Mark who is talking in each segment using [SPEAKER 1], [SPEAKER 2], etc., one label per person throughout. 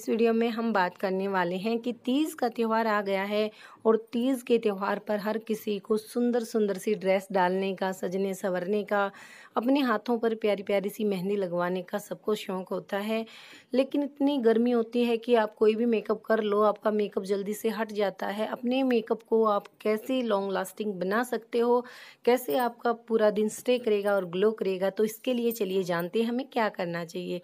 [SPEAKER 1] इस वीडियो में हम बात करने वाले हैं कि तीज का त्यौहार आ गया है और तीज के त्यौहार पर हर किसी को सुंदर सुंदर सी ड्रेस डालने का सजने संवरने का अपने हाथों पर प्यारी प्यारी सी मेहंदी लगवाने का सबको शौक होता है लेकिन इतनी गर्मी होती है कि आप कोई भी मेकअप कर लो आपका मेकअप जल्दी से हट जाता है अपने मेकअप को आप कैसे लॉन्ग लास्टिंग बना सकते हो कैसे आपका पूरा दिन स्टे करेगा और ग्लो करेगा तो इसके लिए चलिए जानते हैं हमें क्या करना चाहिए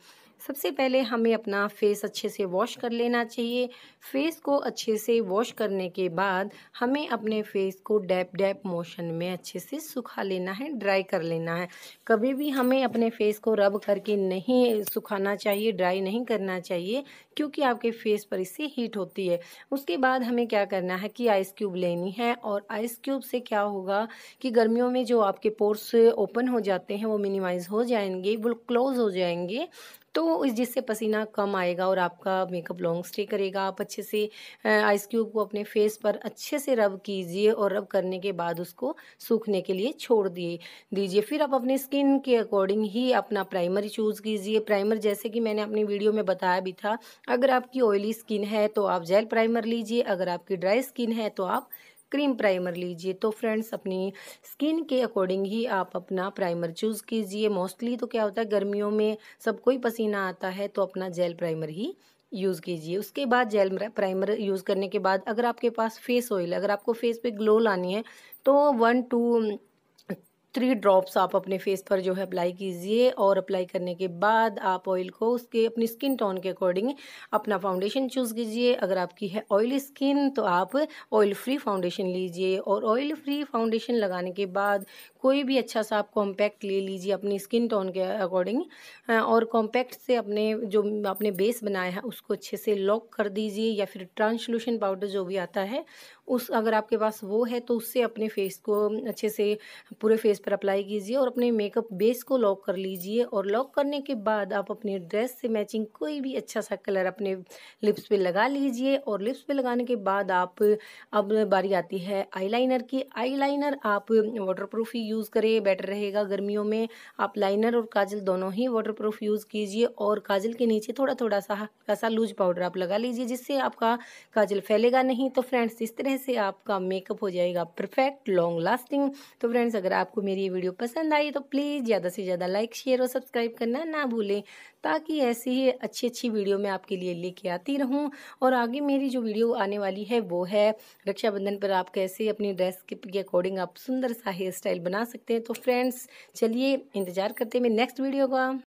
[SPEAKER 1] सबसे पहले हमें अपना फेस अच्छे से वॉश कर लेना चाहिए फेस को अच्छे से वॉश करने के बाद बाद हमें अपने फेस को डैप डैप मोशन में अच्छे से सुखा लेना है ड्राई कर लेना है कभी भी हमें अपने फेस को रब करके नहीं सुखाना चाहिए ड्राई नहीं करना चाहिए क्योंकि आपके फेस पर इससे हीट होती है उसके बाद हमें क्या करना है कि आइस क्यूब लेनी है और आइस क्यूब से क्या होगा कि गर्मियों में जो आपके पोर्स ओपन हो जाते हैं वो मिनिमाइज़ हो जाएंगे वो क्लोज़ हो जाएंगे तो जिससे पसीना कम आएगा और आपका मेकअप लॉन्ग स्टे करेगा आप अच्छे से आइस क्यूब को अपने फेस पर अच्छे से रब कीजिए और रब करने के बाद उसको सूखने के लिए छोड़ दिए दीजिए फिर आप अपने स्किन के अकॉर्डिंग ही अपना प्राइमर चूज़ कीजिए प्राइमर जैसे कि मैंने अपनी वीडियो में बताया भी था अगर आपकी ऑयली स्किन है तो आप जेल प्राइमर लीजिए अगर आपकी ड्राई स्किन है तो आप क्रीम प्राइमर लीजिए तो फ्रेंड्स अपनी स्किन के अकॉर्डिंग ही आप अपना प्राइमर चूज़ कीजिए मोस्टली तो क्या होता है गर्मियों में सब कोई पसीना आता है तो अपना जेल प्राइमर ही यूज़ कीजिए उसके बाद जेल प्राइमर यूज़ करने के बाद अगर आपके पास फेस ऑयल अगर आपको फेस पे ग्लो लानी है तो वन टू थ्री ड्रॉप्स आप अपने फेस पर जो है अप्लाई कीजिए और अप्लाई करने के बाद आप ऑयल को उसके अपनी स्किन टोन के अकॉर्डिंग अपना फाउंडेशन चूज़ कीजिए अगर आपकी है ऑयली स्किन तो आप ऑयल फ्री फाउंडेशन लीजिए और ऑयल फ्री फाउंडेशन लगाने के बाद कोई भी अच्छा सा आप कॉम्पैक्ट ले लीजिए अपनी स्किन टोन के अकॉर्डिंग और कॉम्पैक्ट से अपने जो आपने बेस बनाया है उसको अच्छे से लॉक कर दीजिए या फिर ट्रांसलूशन पाउडर जो भी आता है उस अगर आपके पास वो है तो उससे अपने फेस को अच्छे से पूरे फेस पर अप्लाई कीजिए और अपने मेकअप बेस को लॉक कर लीजिए और लॉक करने के बाद आप अपने ड्रेस से मैचिंग कोई भी अच्छा सा कलर अपने लिप्स पे लगा लीजिए और लिप्स पे लगाने के बाद आप अब बारी आती है आईलाइनर की आईलाइनर आप वाटरप्रूफ ही यूज़ करें बेटर रहेगा गर्मियों में आप लाइनर और काजल दोनों ही वाटरप्रूफ यूज़ कीजिए और काजल के नीचे थोड़ा थोड़ा सा हल्का सा लूज पाउडर आप लगा लीजिए जिससे आपका काजल फैलेगा नहीं तो फ्रेंड्स इस तरह से आपका मेकअप हो जाएगा परफेक्ट लॉन्ग लास्टिंग तो फ्रेंड्स अगर आपको मेरी ये वीडियो पसंद आई तो प्लीज़ ज़्यादा से ज़्यादा लाइक शेयर और सब्सक्राइब करना ना भूलें ताकि ऐसी ही अच्छी अच्छी वीडियो मैं आपके लिए लेके आती रहूं और आगे मेरी जो वीडियो आने वाली है वो है रक्षाबंधन पर आप कैसे अपनी ड्रेस के अकॉर्डिंग आप सुंदर सा हेयर स्टाइल बना सकते हैं तो फ्रेंड्स चलिए इंतज़ार करते हैं मेरे नेक्स्ट वीडियो का